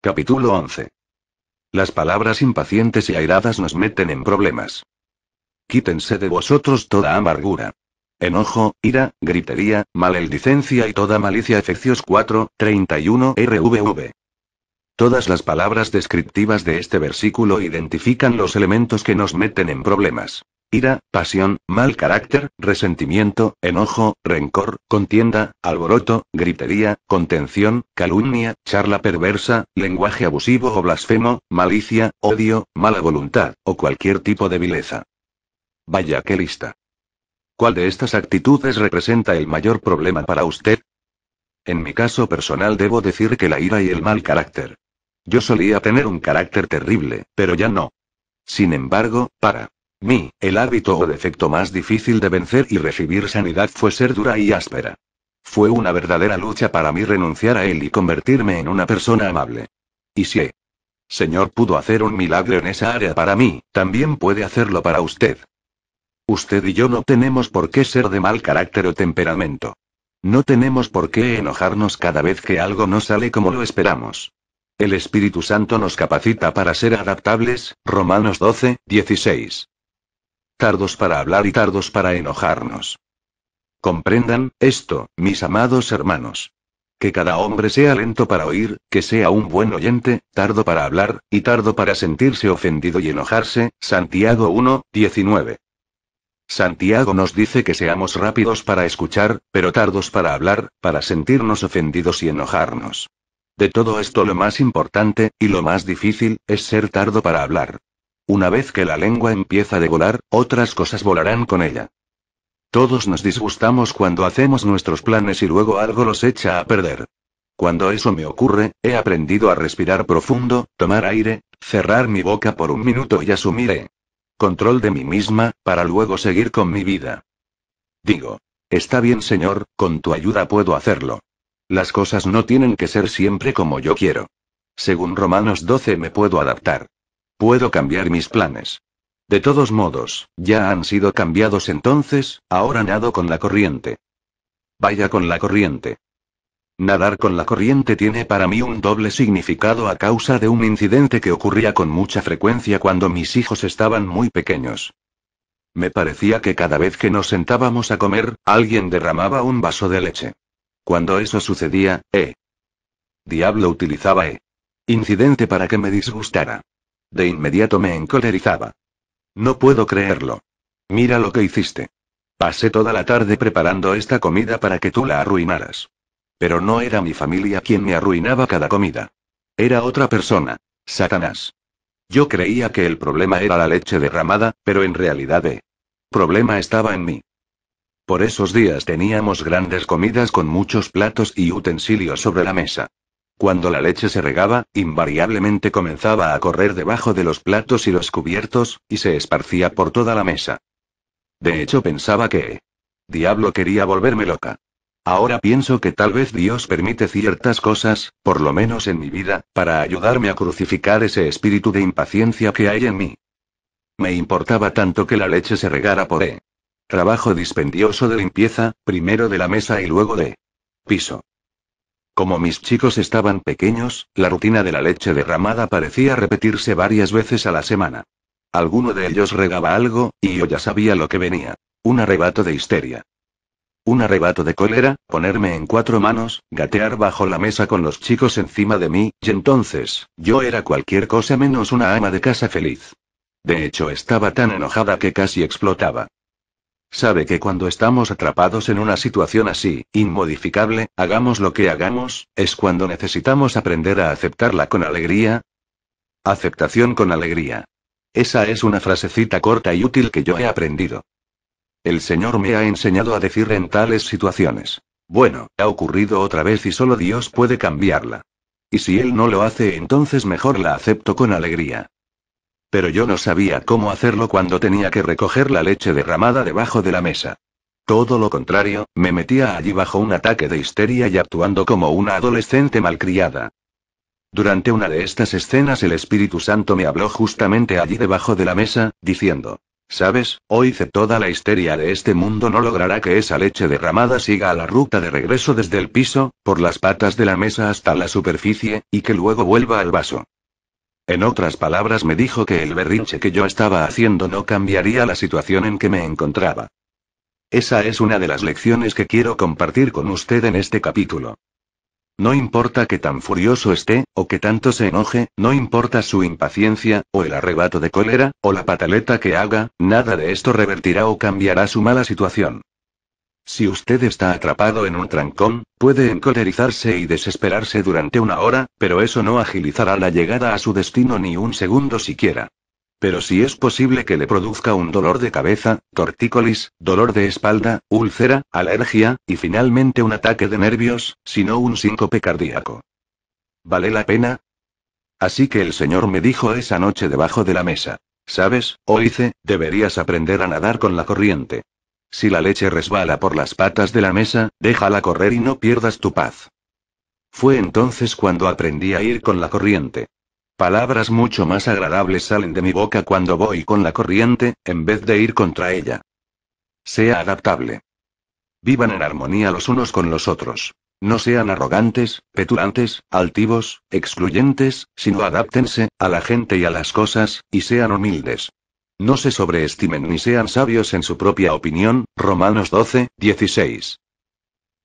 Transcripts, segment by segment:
Capítulo 11. Las palabras impacientes y airadas nos meten en problemas. Quítense de vosotros toda amargura. Enojo, ira, gritería, maledicencia y toda malicia. Efesios 4, 31 RVV. Todas las palabras descriptivas de este versículo identifican los elementos que nos meten en problemas. Ira, pasión, mal carácter, resentimiento, enojo, rencor, contienda, alboroto, gritería, contención, calumnia, charla perversa, lenguaje abusivo o blasfemo, malicia, odio, mala voluntad, o cualquier tipo de vileza. Vaya qué lista. ¿Cuál de estas actitudes representa el mayor problema para usted? En mi caso personal debo decir que la ira y el mal carácter. Yo solía tener un carácter terrible, pero ya no. Sin embargo, para mi, el hábito o defecto más difícil de vencer y recibir sanidad fue ser dura y áspera. Fue una verdadera lucha para mí renunciar a él y convertirme en una persona amable. Y si Señor pudo hacer un milagro en esa área para mí, también puede hacerlo para usted. Usted y yo no tenemos por qué ser de mal carácter o temperamento. No tenemos por qué enojarnos cada vez que algo no sale como lo esperamos. El Espíritu Santo nos capacita para ser adaptables, Romanos 12, 16 tardos para hablar y tardos para enojarnos. Comprendan, esto, mis amados hermanos. Que cada hombre sea lento para oír, que sea un buen oyente, tardo para hablar, y tardo para sentirse ofendido y enojarse. Santiago 1, 19. Santiago nos dice que seamos rápidos para escuchar, pero tardos para hablar, para sentirnos ofendidos y enojarnos. De todo esto lo más importante, y lo más difícil, es ser tardo para hablar. Una vez que la lengua empieza a volar, otras cosas volarán con ella. Todos nos disgustamos cuando hacemos nuestros planes y luego algo los echa a perder. Cuando eso me ocurre, he aprendido a respirar profundo, tomar aire, cerrar mi boca por un minuto y asumiré eh, control de mí misma, para luego seguir con mi vida. Digo, está bien señor, con tu ayuda puedo hacerlo. Las cosas no tienen que ser siempre como yo quiero. Según Romanos 12 me puedo adaptar. Puedo cambiar mis planes. De todos modos, ya han sido cambiados entonces, ahora nado con la corriente. Vaya con la corriente. Nadar con la corriente tiene para mí un doble significado a causa de un incidente que ocurría con mucha frecuencia cuando mis hijos estaban muy pequeños. Me parecía que cada vez que nos sentábamos a comer, alguien derramaba un vaso de leche. Cuando eso sucedía, eh. Diablo utilizaba eh. Incidente para que me disgustara. De inmediato me encolerizaba. No puedo creerlo. Mira lo que hiciste. Pasé toda la tarde preparando esta comida para que tú la arruinaras. Pero no era mi familia quien me arruinaba cada comida. Era otra persona. Satanás. Yo creía que el problema era la leche derramada, pero en realidad el problema estaba en mí. Por esos días teníamos grandes comidas con muchos platos y utensilios sobre la mesa. Cuando la leche se regaba, invariablemente comenzaba a correr debajo de los platos y los cubiertos, y se esparcía por toda la mesa. De hecho pensaba que... Diablo quería volverme loca. Ahora pienso que tal vez Dios permite ciertas cosas, por lo menos en mi vida, para ayudarme a crucificar ese espíritu de impaciencia que hay en mí. Me importaba tanto que la leche se regara por el Trabajo dispendioso de limpieza, primero de la mesa y luego de piso. Como mis chicos estaban pequeños, la rutina de la leche derramada parecía repetirse varias veces a la semana. Alguno de ellos regaba algo, y yo ya sabía lo que venía. Un arrebato de histeria. Un arrebato de cólera, ponerme en cuatro manos, gatear bajo la mesa con los chicos encima de mí, y entonces, yo era cualquier cosa menos una ama de casa feliz. De hecho, estaba tan enojada que casi explotaba. Sabe que cuando estamos atrapados en una situación así, inmodificable, hagamos lo que hagamos, es cuando necesitamos aprender a aceptarla con alegría. Aceptación con alegría. Esa es una frasecita corta y útil que yo he aprendido. El Señor me ha enseñado a decir en tales situaciones. Bueno, ha ocurrido otra vez y solo Dios puede cambiarla. Y si Él no lo hace, entonces mejor la acepto con alegría. Pero yo no sabía cómo hacerlo cuando tenía que recoger la leche derramada debajo de la mesa. Todo lo contrario, me metía allí bajo un ataque de histeria y actuando como una adolescente malcriada. Durante una de estas escenas el Espíritu Santo me habló justamente allí debajo de la mesa, diciendo, ¿sabes? Hoy toda la histeria de este mundo no logrará que esa leche derramada siga a la ruta de regreso desde el piso, por las patas de la mesa hasta la superficie, y que luego vuelva al vaso. En otras palabras me dijo que el berrinche que yo estaba haciendo no cambiaría la situación en que me encontraba. Esa es una de las lecciones que quiero compartir con usted en este capítulo. No importa que tan furioso esté, o que tanto se enoje, no importa su impaciencia, o el arrebato de cólera, o la pataleta que haga, nada de esto revertirá o cambiará su mala situación. Si usted está atrapado en un trancón, puede encolerizarse y desesperarse durante una hora, pero eso no agilizará la llegada a su destino ni un segundo siquiera. Pero si es posible que le produzca un dolor de cabeza, tortícolis, dolor de espalda, úlcera, alergia, y finalmente un ataque de nervios, sino un síncope cardíaco. ¿Vale la pena? Así que el señor me dijo esa noche debajo de la mesa. Sabes, oíce, deberías aprender a nadar con la corriente. Si la leche resbala por las patas de la mesa, déjala correr y no pierdas tu paz. Fue entonces cuando aprendí a ir con la corriente. Palabras mucho más agradables salen de mi boca cuando voy con la corriente, en vez de ir contra ella. Sea adaptable. Vivan en armonía los unos con los otros. No sean arrogantes, petulantes, altivos, excluyentes, sino adáptense a la gente y a las cosas, y sean humildes. No se sobreestimen ni sean sabios en su propia opinión. Romanos 12, 16.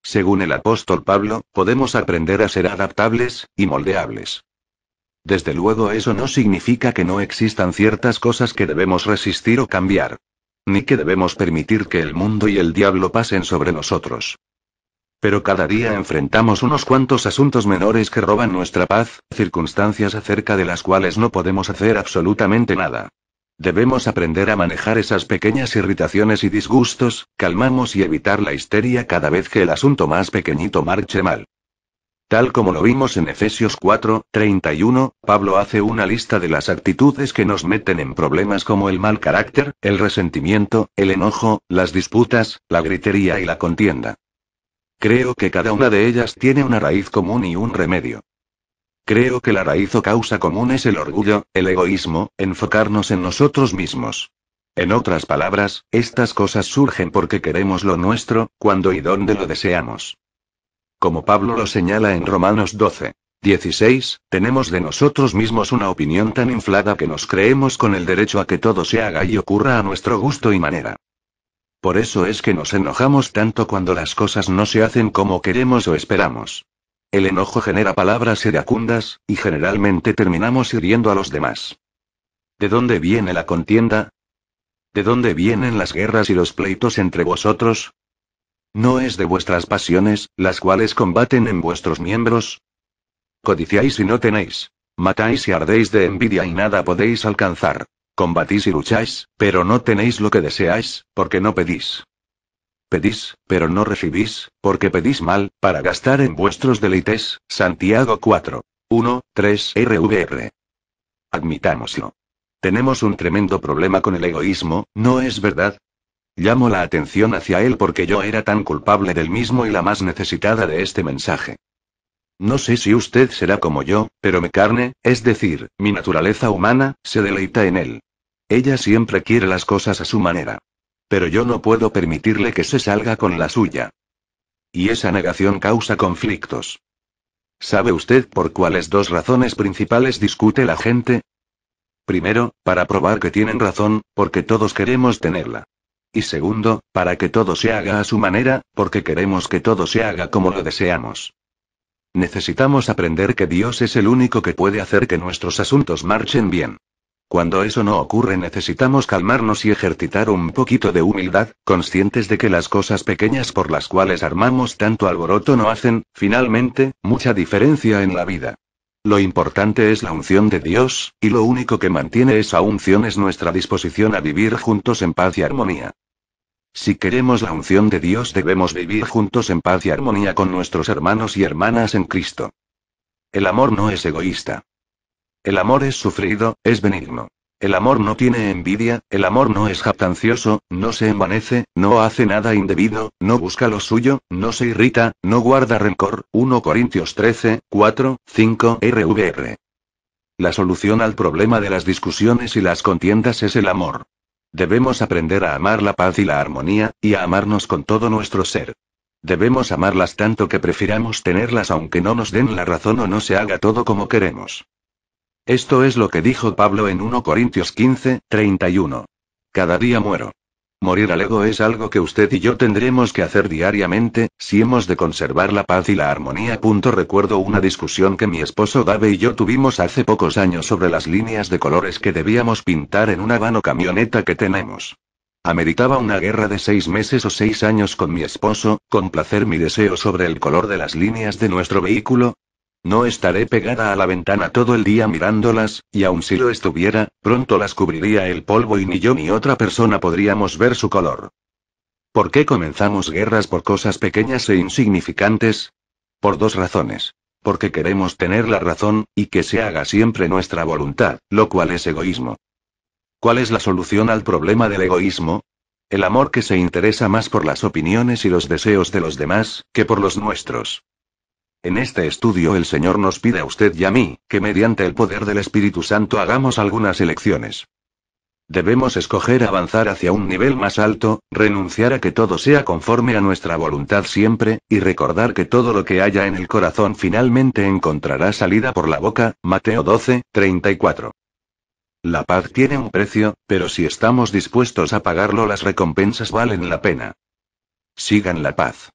Según el apóstol Pablo, podemos aprender a ser adaptables y moldeables. Desde luego eso no significa que no existan ciertas cosas que debemos resistir o cambiar. Ni que debemos permitir que el mundo y el diablo pasen sobre nosotros. Pero cada día enfrentamos unos cuantos asuntos menores que roban nuestra paz, circunstancias acerca de las cuales no podemos hacer absolutamente nada. Debemos aprender a manejar esas pequeñas irritaciones y disgustos, calmamos y evitar la histeria cada vez que el asunto más pequeñito marche mal. Tal como lo vimos en Efesios 4, 31, Pablo hace una lista de las actitudes que nos meten en problemas como el mal carácter, el resentimiento, el enojo, las disputas, la gritería y la contienda. Creo que cada una de ellas tiene una raíz común y un remedio. Creo que la raíz o causa común es el orgullo, el egoísmo, enfocarnos en nosotros mismos. En otras palabras, estas cosas surgen porque queremos lo nuestro, cuando y donde lo deseamos. Como Pablo lo señala en Romanos 12.16, Tenemos de nosotros mismos una opinión tan inflada que nos creemos con el derecho a que todo se haga y ocurra a nuestro gusto y manera. Por eso es que nos enojamos tanto cuando las cosas no se hacen como queremos o esperamos. El enojo genera palabras iracundas, y generalmente terminamos hiriendo a los demás. ¿De dónde viene la contienda? ¿De dónde vienen las guerras y los pleitos entre vosotros? ¿No es de vuestras pasiones, las cuales combaten en vuestros miembros? Codiciáis y no tenéis. Matáis y ardéis de envidia y nada podéis alcanzar. Combatís y lucháis, pero no tenéis lo que deseáis, porque no pedís pedís, pero no recibís, porque pedís mal, para gastar en vuestros deleites. Santiago 4:13 RVR. Admitámoslo. Tenemos un tremendo problema con el egoísmo, ¿no es verdad? Llamo la atención hacia él porque yo era tan culpable del mismo y la más necesitada de este mensaje. No sé si usted será como yo, pero mi carne, es decir, mi naturaleza humana, se deleita en él. Ella siempre quiere las cosas a su manera pero yo no puedo permitirle que se salga con la suya. Y esa negación causa conflictos. ¿Sabe usted por cuáles dos razones principales discute la gente? Primero, para probar que tienen razón, porque todos queremos tenerla. Y segundo, para que todo se haga a su manera, porque queremos que todo se haga como lo deseamos. Necesitamos aprender que Dios es el único que puede hacer que nuestros asuntos marchen bien. Cuando eso no ocurre necesitamos calmarnos y ejercitar un poquito de humildad, conscientes de que las cosas pequeñas por las cuales armamos tanto alboroto no hacen, finalmente, mucha diferencia en la vida. Lo importante es la unción de Dios, y lo único que mantiene esa unción es nuestra disposición a vivir juntos en paz y armonía. Si queremos la unción de Dios debemos vivir juntos en paz y armonía con nuestros hermanos y hermanas en Cristo. El amor no es egoísta. El amor es sufrido, es benigno. El amor no tiene envidia, el amor no es jactancioso, no se envanece, no hace nada indebido, no busca lo suyo, no se irrita, no guarda rencor. 1 Corintios 13, 4, 5 RVR. La solución al problema de las discusiones y las contiendas es el amor. Debemos aprender a amar la paz y la armonía, y a amarnos con todo nuestro ser. Debemos amarlas tanto que prefiramos tenerlas aunque no nos den la razón o no se haga todo como queremos. Esto es lo que dijo Pablo en 1 Corintios 15, 31. Cada día muero. Morir al ego es algo que usted y yo tendremos que hacer diariamente, si hemos de conservar la paz y la armonía. Recuerdo una discusión que mi esposo Dave y yo tuvimos hace pocos años sobre las líneas de colores que debíamos pintar en una vano camioneta que tenemos. Ameritaba una guerra de seis meses o seis años con mi esposo, con placer mi deseo sobre el color de las líneas de nuestro vehículo, no estaré pegada a la ventana todo el día mirándolas, y aun si lo estuviera, pronto las cubriría el polvo y ni yo ni otra persona podríamos ver su color. ¿Por qué comenzamos guerras por cosas pequeñas e insignificantes? Por dos razones. Porque queremos tener la razón, y que se haga siempre nuestra voluntad, lo cual es egoísmo. ¿Cuál es la solución al problema del egoísmo? El amor que se interesa más por las opiniones y los deseos de los demás, que por los nuestros. En este estudio el Señor nos pide a usted y a mí, que mediante el poder del Espíritu Santo hagamos algunas elecciones. Debemos escoger avanzar hacia un nivel más alto, renunciar a que todo sea conforme a nuestra voluntad siempre, y recordar que todo lo que haya en el corazón finalmente encontrará salida por la boca. Mateo 12, 34. La paz tiene un precio, pero si estamos dispuestos a pagarlo las recompensas valen la pena. Sigan la paz.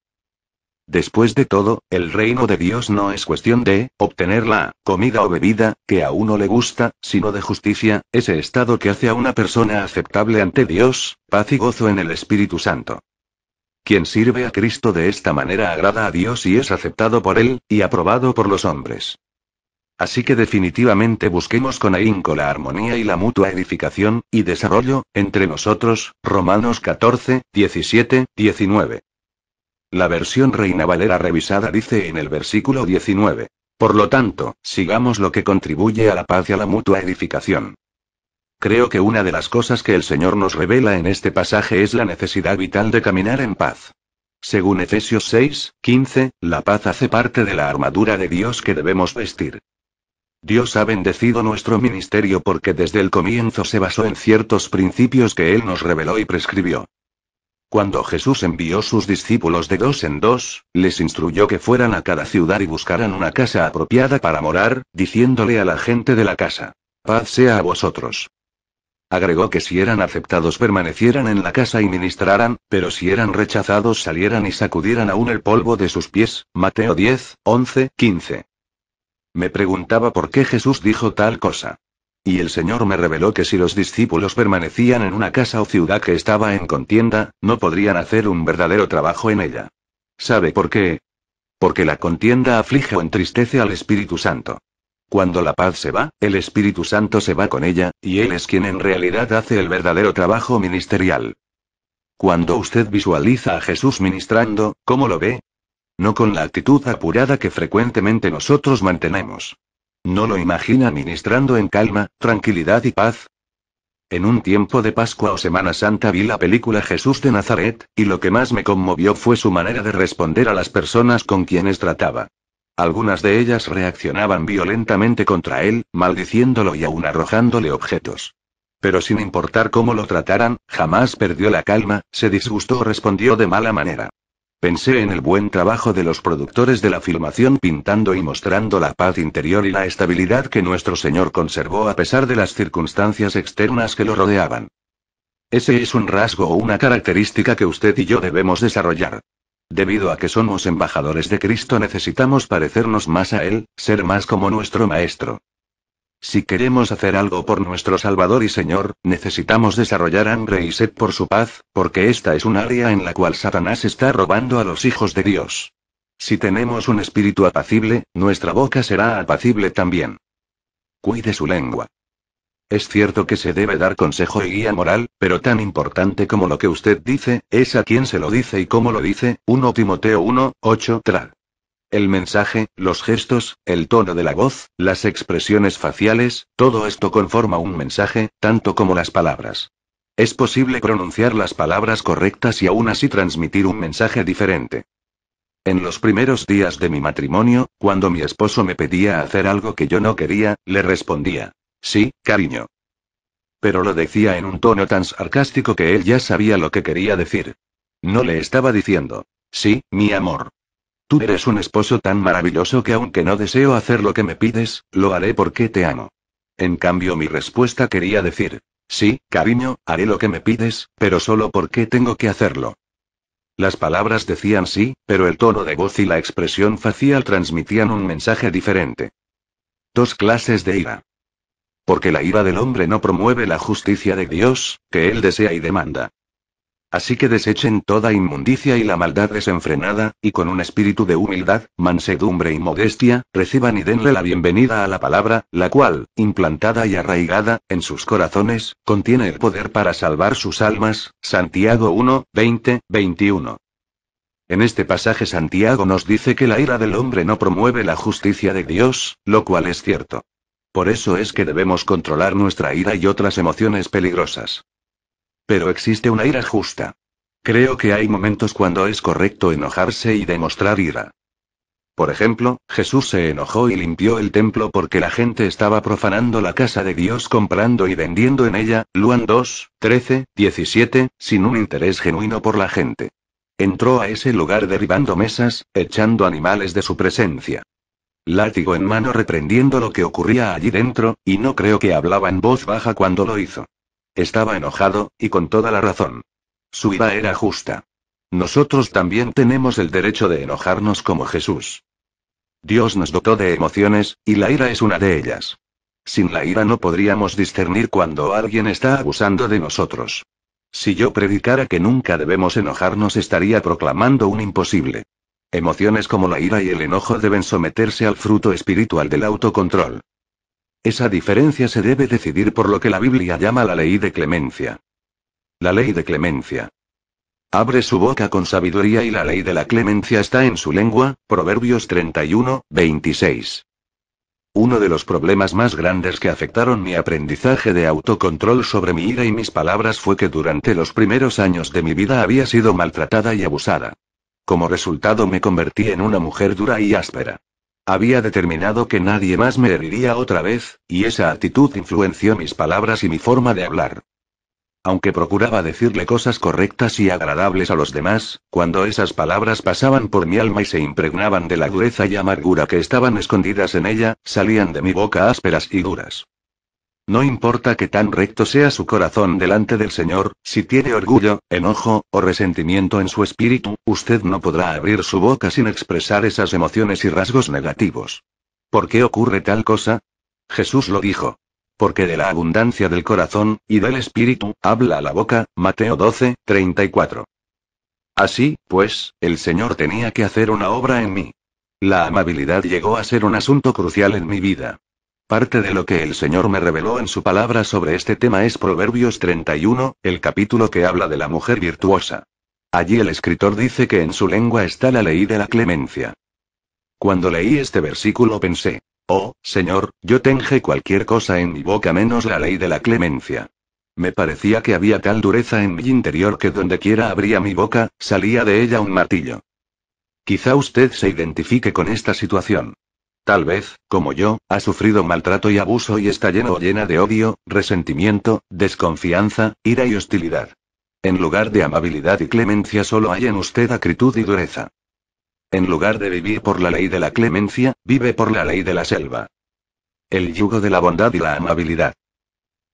Después de todo, el reino de Dios no es cuestión de obtener la comida o bebida que a uno le gusta, sino de justicia, ese estado que hace a una persona aceptable ante Dios, paz y gozo en el Espíritu Santo. Quien sirve a Cristo de esta manera agrada a Dios y es aceptado por Él, y aprobado por los hombres. Así que definitivamente busquemos con ahínco la armonía y la mutua edificación, y desarrollo, entre nosotros, Romanos 14, 17, 19. La versión Reina Valera revisada dice en el versículo 19. Por lo tanto, sigamos lo que contribuye a la paz y a la mutua edificación. Creo que una de las cosas que el Señor nos revela en este pasaje es la necesidad vital de caminar en paz. Según Efesios 6, 15, la paz hace parte de la armadura de Dios que debemos vestir. Dios ha bendecido nuestro ministerio porque desde el comienzo se basó en ciertos principios que Él nos reveló y prescribió. Cuando Jesús envió sus discípulos de dos en dos, les instruyó que fueran a cada ciudad y buscaran una casa apropiada para morar, diciéndole a la gente de la casa, paz sea a vosotros. Agregó que si eran aceptados permanecieran en la casa y ministraran, pero si eran rechazados salieran y sacudieran aún el polvo de sus pies. Mateo 10, 11, 15. Me preguntaba por qué Jesús dijo tal cosa. Y el Señor me reveló que si los discípulos permanecían en una casa o ciudad que estaba en contienda, no podrían hacer un verdadero trabajo en ella. ¿Sabe por qué? Porque la contienda aflige o entristece al Espíritu Santo. Cuando la paz se va, el Espíritu Santo se va con ella, y Él es quien en realidad hace el verdadero trabajo ministerial. Cuando usted visualiza a Jesús ministrando, ¿cómo lo ve? No con la actitud apurada que frecuentemente nosotros mantenemos. ¿No lo imagina ministrando en calma, tranquilidad y paz? En un tiempo de Pascua o Semana Santa vi la película Jesús de Nazaret, y lo que más me conmovió fue su manera de responder a las personas con quienes trataba. Algunas de ellas reaccionaban violentamente contra él, maldiciéndolo y aún arrojándole objetos. Pero sin importar cómo lo trataran, jamás perdió la calma, se disgustó o respondió de mala manera. Pensé en el buen trabajo de los productores de la filmación pintando y mostrando la paz interior y la estabilidad que nuestro Señor conservó a pesar de las circunstancias externas que lo rodeaban. Ese es un rasgo o una característica que usted y yo debemos desarrollar. Debido a que somos embajadores de Cristo necesitamos parecernos más a Él, ser más como nuestro Maestro. Si queremos hacer algo por nuestro Salvador y Señor, necesitamos desarrollar hambre y sed por su paz, porque esta es un área en la cual Satanás está robando a los hijos de Dios. Si tenemos un espíritu apacible, nuestra boca será apacible también. Cuide su lengua. Es cierto que se debe dar consejo y guía moral, pero tan importante como lo que usted dice, es a quien se lo dice y cómo lo dice, 1 Timoteo 1, 8 trad. El mensaje, los gestos, el tono de la voz, las expresiones faciales, todo esto conforma un mensaje, tanto como las palabras. Es posible pronunciar las palabras correctas y aún así transmitir un mensaje diferente. En los primeros días de mi matrimonio, cuando mi esposo me pedía hacer algo que yo no quería, le respondía, sí, cariño. Pero lo decía en un tono tan sarcástico que él ya sabía lo que quería decir. No le estaba diciendo, sí, mi amor. Tú eres un esposo tan maravilloso que aunque no deseo hacer lo que me pides, lo haré porque te amo. En cambio mi respuesta quería decir, sí, cariño, haré lo que me pides, pero solo porque tengo que hacerlo. Las palabras decían sí, pero el tono de voz y la expresión facial transmitían un mensaje diferente. Dos clases de ira. Porque la ira del hombre no promueve la justicia de Dios, que él desea y demanda. Así que desechen toda inmundicia y la maldad desenfrenada, y con un espíritu de humildad, mansedumbre y modestia, reciban y denle la bienvenida a la palabra, la cual, implantada y arraigada, en sus corazones, contiene el poder para salvar sus almas. Santiago 1, 20, 21. En este pasaje Santiago nos dice que la ira del hombre no promueve la justicia de Dios, lo cual es cierto. Por eso es que debemos controlar nuestra ira y otras emociones peligrosas. Pero existe una ira justa. Creo que hay momentos cuando es correcto enojarse y demostrar ira. Por ejemplo, Jesús se enojó y limpió el templo porque la gente estaba profanando la casa de Dios comprando y vendiendo en ella, Luan 2, 13, 17, sin un interés genuino por la gente. Entró a ese lugar derribando mesas, echando animales de su presencia. Látigo en mano reprendiendo lo que ocurría allí dentro, y no creo que hablaba en voz baja cuando lo hizo. Estaba enojado, y con toda la razón. Su ira era justa. Nosotros también tenemos el derecho de enojarnos como Jesús. Dios nos dotó de emociones, y la ira es una de ellas. Sin la ira no podríamos discernir cuando alguien está abusando de nosotros. Si yo predicara que nunca debemos enojarnos estaría proclamando un imposible. Emociones como la ira y el enojo deben someterse al fruto espiritual del autocontrol. Esa diferencia se debe decidir por lo que la Biblia llama la ley de clemencia. La ley de clemencia. Abre su boca con sabiduría y la ley de la clemencia está en su lengua, Proverbios 31, 26. Uno de los problemas más grandes que afectaron mi aprendizaje de autocontrol sobre mi ira y mis palabras fue que durante los primeros años de mi vida había sido maltratada y abusada. Como resultado me convertí en una mujer dura y áspera. Había determinado que nadie más me heriría otra vez, y esa actitud influenció mis palabras y mi forma de hablar. Aunque procuraba decirle cosas correctas y agradables a los demás, cuando esas palabras pasaban por mi alma y se impregnaban de la dureza y amargura que estaban escondidas en ella, salían de mi boca ásperas y duras. No importa que tan recto sea su corazón delante del Señor, si tiene orgullo, enojo, o resentimiento en su espíritu, usted no podrá abrir su boca sin expresar esas emociones y rasgos negativos. ¿Por qué ocurre tal cosa? Jesús lo dijo. Porque de la abundancia del corazón, y del espíritu, habla la boca, Mateo 12, 34. Así, pues, el Señor tenía que hacer una obra en mí. La amabilidad llegó a ser un asunto crucial en mi vida. Parte de lo que el Señor me reveló en su palabra sobre este tema es Proverbios 31, el capítulo que habla de la mujer virtuosa. Allí el escritor dice que en su lengua está la ley de la clemencia. Cuando leí este versículo pensé, oh, Señor, yo tenje cualquier cosa en mi boca menos la ley de la clemencia. Me parecía que había tal dureza en mi interior que dondequiera abría mi boca, salía de ella un martillo. Quizá usted se identifique con esta situación. Tal vez, como yo, ha sufrido maltrato y abuso y está lleno o llena de odio, resentimiento, desconfianza, ira y hostilidad. En lugar de amabilidad y clemencia solo hay en usted acritud y dureza. En lugar de vivir por la ley de la clemencia, vive por la ley de la selva. El yugo de la bondad y la amabilidad.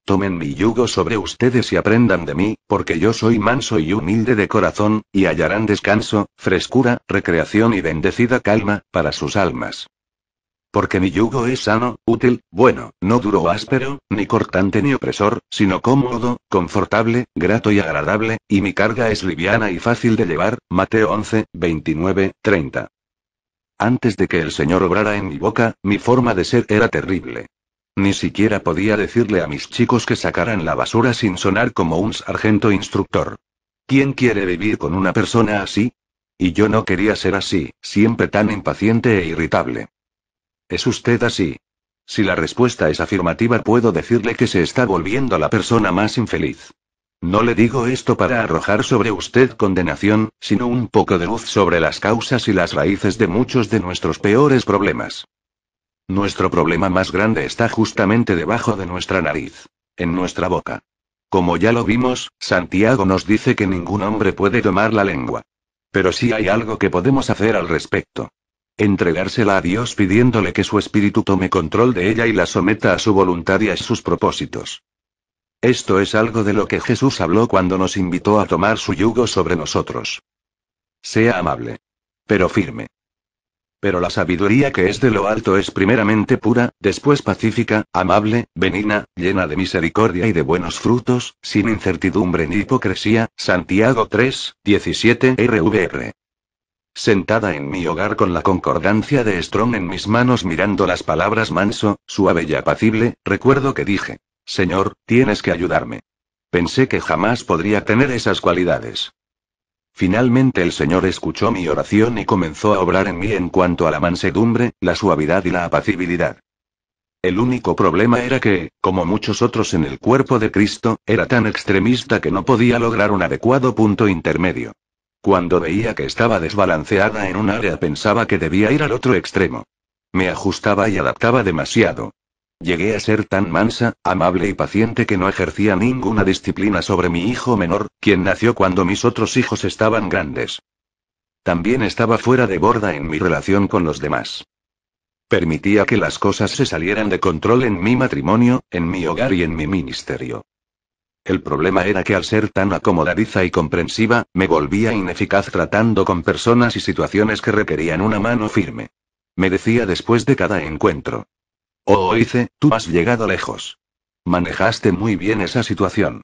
Tomen mi yugo sobre ustedes y aprendan de mí, porque yo soy manso y humilde de corazón, y hallarán descanso, frescura, recreación y bendecida calma, para sus almas. Porque mi yugo es sano, útil, bueno, no duro áspero, ni cortante ni opresor, sino cómodo, confortable, grato y agradable, y mi carga es liviana y fácil de llevar. Mateo 11, 29, 30. Antes de que el Señor obrara en mi boca, mi forma de ser era terrible. Ni siquiera podía decirle a mis chicos que sacaran la basura sin sonar como un sargento instructor. ¿Quién quiere vivir con una persona así? Y yo no quería ser así, siempre tan impaciente e irritable. ¿Es usted así? Si la respuesta es afirmativa, puedo decirle que se está volviendo la persona más infeliz. No le digo esto para arrojar sobre usted condenación, sino un poco de luz sobre las causas y las raíces de muchos de nuestros peores problemas. Nuestro problema más grande está justamente debajo de nuestra nariz, en nuestra boca. Como ya lo vimos, Santiago nos dice que ningún hombre puede tomar la lengua. Pero sí hay algo que podemos hacer al respecto. Entregársela a Dios pidiéndole que su espíritu tome control de ella y la someta a su voluntad y a sus propósitos. Esto es algo de lo que Jesús habló cuando nos invitó a tomar su yugo sobre nosotros. Sea amable. Pero firme. Pero la sabiduría que es de lo alto es primeramente pura, después pacífica, amable, benigna, llena de misericordia y de buenos frutos, sin incertidumbre ni hipocresía. Santiago 3, 17 RVR. Sentada en mi hogar con la concordancia de Strong en mis manos mirando las palabras manso, suave y apacible, recuerdo que dije, Señor, tienes que ayudarme. Pensé que jamás podría tener esas cualidades. Finalmente el Señor escuchó mi oración y comenzó a obrar en mí en cuanto a la mansedumbre, la suavidad y la apacibilidad. El único problema era que, como muchos otros en el cuerpo de Cristo, era tan extremista que no podía lograr un adecuado punto intermedio. Cuando veía que estaba desbalanceada en un área pensaba que debía ir al otro extremo. Me ajustaba y adaptaba demasiado. Llegué a ser tan mansa, amable y paciente que no ejercía ninguna disciplina sobre mi hijo menor, quien nació cuando mis otros hijos estaban grandes. También estaba fuera de borda en mi relación con los demás. Permitía que las cosas se salieran de control en mi matrimonio, en mi hogar y en mi ministerio. El problema era que al ser tan acomodadiza y comprensiva, me volvía ineficaz tratando con personas y situaciones que requerían una mano firme. Me decía después de cada encuentro. Oh, hice, tú has llegado lejos. Manejaste muy bien esa situación.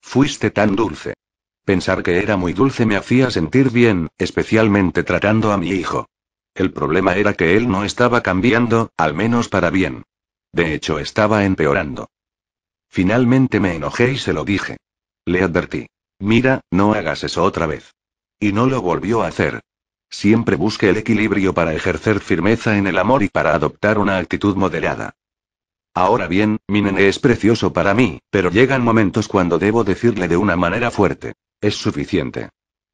Fuiste tan dulce. Pensar que era muy dulce me hacía sentir bien, especialmente tratando a mi hijo. El problema era que él no estaba cambiando, al menos para bien. De hecho, estaba empeorando. Finalmente me enojé y se lo dije. Le advertí. Mira, no hagas eso otra vez. Y no lo volvió a hacer. Siempre busque el equilibrio para ejercer firmeza en el amor y para adoptar una actitud moderada. Ahora bien, mi nene es precioso para mí, pero llegan momentos cuando debo decirle de una manera fuerte. Es suficiente.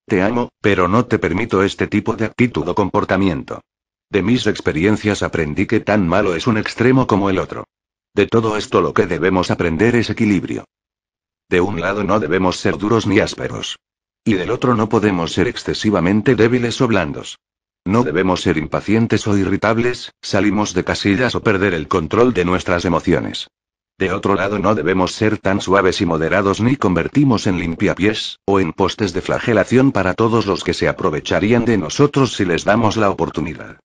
Te amo, pero no te permito este tipo de actitud o comportamiento. De mis experiencias aprendí que tan malo es un extremo como el otro. De todo esto lo que debemos aprender es equilibrio. De un lado no debemos ser duros ni ásperos. Y del otro no podemos ser excesivamente débiles o blandos. No debemos ser impacientes o irritables, salimos de casillas o perder el control de nuestras emociones. De otro lado no debemos ser tan suaves y moderados ni convertimos en limpiapiés, o en postes de flagelación para todos los que se aprovecharían de nosotros si les damos la oportunidad.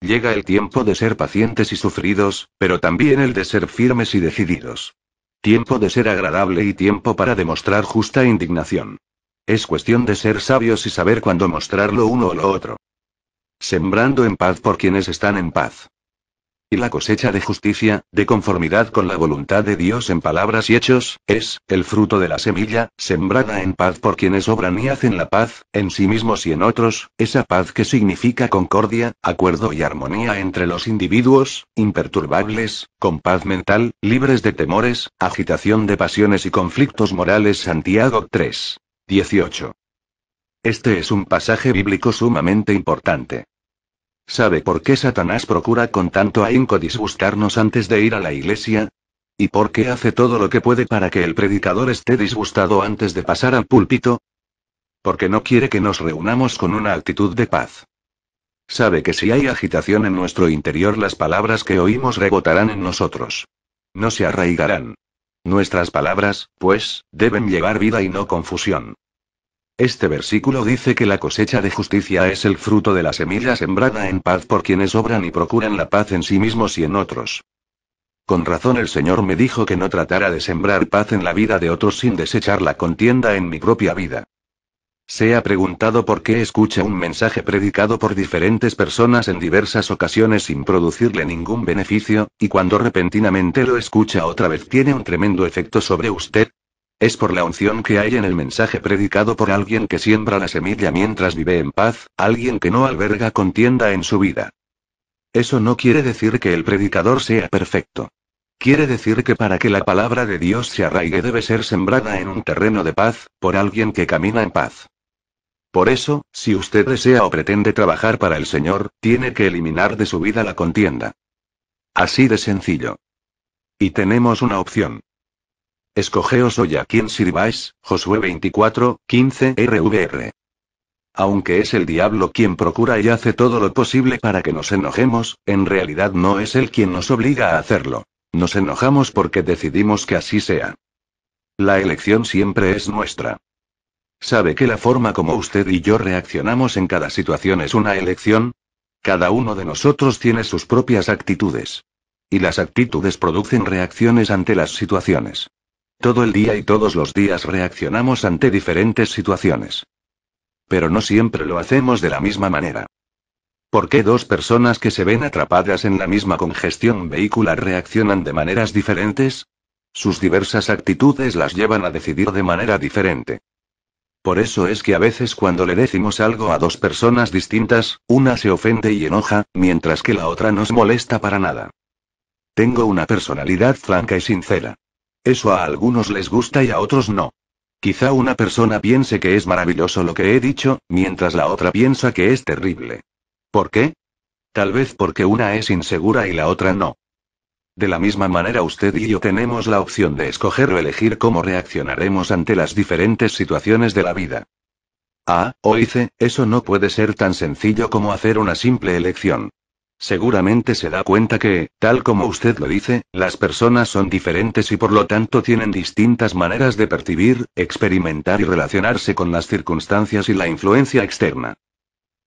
Llega el tiempo de ser pacientes y sufridos, pero también el de ser firmes y decididos. Tiempo de ser agradable y tiempo para demostrar justa indignación. Es cuestión de ser sabios y saber cuándo mostrar lo uno o lo otro. Sembrando en paz por quienes están en paz y la cosecha de justicia, de conformidad con la voluntad de Dios en palabras y hechos, es, el fruto de la semilla, sembrada en paz por quienes obran y hacen la paz, en sí mismos y en otros, esa paz que significa concordia, acuerdo y armonía entre los individuos, imperturbables, con paz mental, libres de temores, agitación de pasiones y conflictos morales. Santiago 3:18. Este es un pasaje bíblico sumamente importante. ¿Sabe por qué Satanás procura con tanto ahínco disgustarnos antes de ir a la iglesia? ¿Y por qué hace todo lo que puede para que el predicador esté disgustado antes de pasar al púlpito? Porque no quiere que nos reunamos con una actitud de paz. Sabe que si hay agitación en nuestro interior las palabras que oímos rebotarán en nosotros. No se arraigarán. Nuestras palabras, pues, deben llevar vida y no confusión. Este versículo dice que la cosecha de justicia es el fruto de la semilla sembrada en paz por quienes obran y procuran la paz en sí mismos y en otros. Con razón el Señor me dijo que no tratara de sembrar paz en la vida de otros sin desechar la contienda en mi propia vida. Se ha preguntado por qué escucha un mensaje predicado por diferentes personas en diversas ocasiones sin producirle ningún beneficio, y cuando repentinamente lo escucha otra vez tiene un tremendo efecto sobre usted. Es por la unción que hay en el mensaje predicado por alguien que siembra la semilla mientras vive en paz, alguien que no alberga contienda en su vida. Eso no quiere decir que el predicador sea perfecto. Quiere decir que para que la palabra de Dios se arraigue debe ser sembrada en un terreno de paz, por alguien que camina en paz. Por eso, si usted desea o pretende trabajar para el Señor, tiene que eliminar de su vida la contienda. Así de sencillo. Y tenemos una opción. Escogeos hoy a quien sirváis, Josué 24, 15 RVR. Aunque es el diablo quien procura y hace todo lo posible para que nos enojemos, en realidad no es él quien nos obliga a hacerlo. Nos enojamos porque decidimos que así sea. La elección siempre es nuestra. ¿Sabe que la forma como usted y yo reaccionamos en cada situación es una elección? Cada uno de nosotros tiene sus propias actitudes. Y las actitudes producen reacciones ante las situaciones. Todo el día y todos los días reaccionamos ante diferentes situaciones. Pero no siempre lo hacemos de la misma manera. ¿Por qué dos personas que se ven atrapadas en la misma congestión vehicular reaccionan de maneras diferentes? Sus diversas actitudes las llevan a decidir de manera diferente. Por eso es que a veces cuando le decimos algo a dos personas distintas, una se ofende y enoja, mientras que la otra nos molesta para nada. Tengo una personalidad franca y sincera. Eso a algunos les gusta y a otros no. Quizá una persona piense que es maravilloso lo que he dicho, mientras la otra piensa que es terrible. ¿Por qué? Tal vez porque una es insegura y la otra no. De la misma manera usted y yo tenemos la opción de escoger o elegir cómo reaccionaremos ante las diferentes situaciones de la vida. Ah, hice, eso no puede ser tan sencillo como hacer una simple elección. Seguramente se da cuenta que, tal como usted lo dice, las personas son diferentes y por lo tanto tienen distintas maneras de percibir, experimentar y relacionarse con las circunstancias y la influencia externa.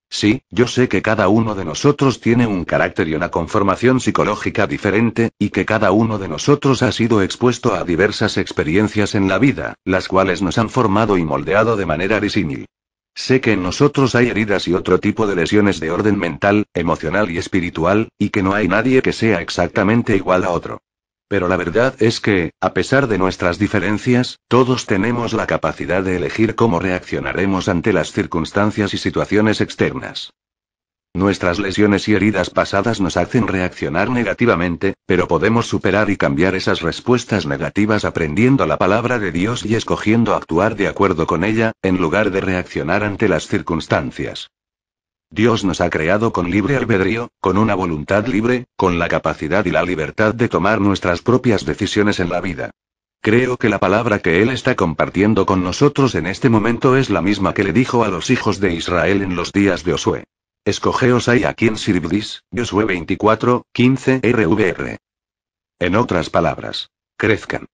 Sí, yo sé que cada uno de nosotros tiene un carácter y una conformación psicológica diferente, y que cada uno de nosotros ha sido expuesto a diversas experiencias en la vida, las cuales nos han formado y moldeado de manera disímil. Sé que en nosotros hay heridas y otro tipo de lesiones de orden mental, emocional y espiritual, y que no hay nadie que sea exactamente igual a otro. Pero la verdad es que, a pesar de nuestras diferencias, todos tenemos la capacidad de elegir cómo reaccionaremos ante las circunstancias y situaciones externas. Nuestras lesiones y heridas pasadas nos hacen reaccionar negativamente, pero podemos superar y cambiar esas respuestas negativas aprendiendo la palabra de Dios y escogiendo actuar de acuerdo con ella, en lugar de reaccionar ante las circunstancias. Dios nos ha creado con libre albedrío, con una voluntad libre, con la capacidad y la libertad de tomar nuestras propias decisiones en la vida. Creo que la palabra que Él está compartiendo con nosotros en este momento es la misma que le dijo a los hijos de Israel en los días de Osué. Escogeos ahí a quien sirvís, Josué 24, 15 RVR. En otras palabras, crezcan.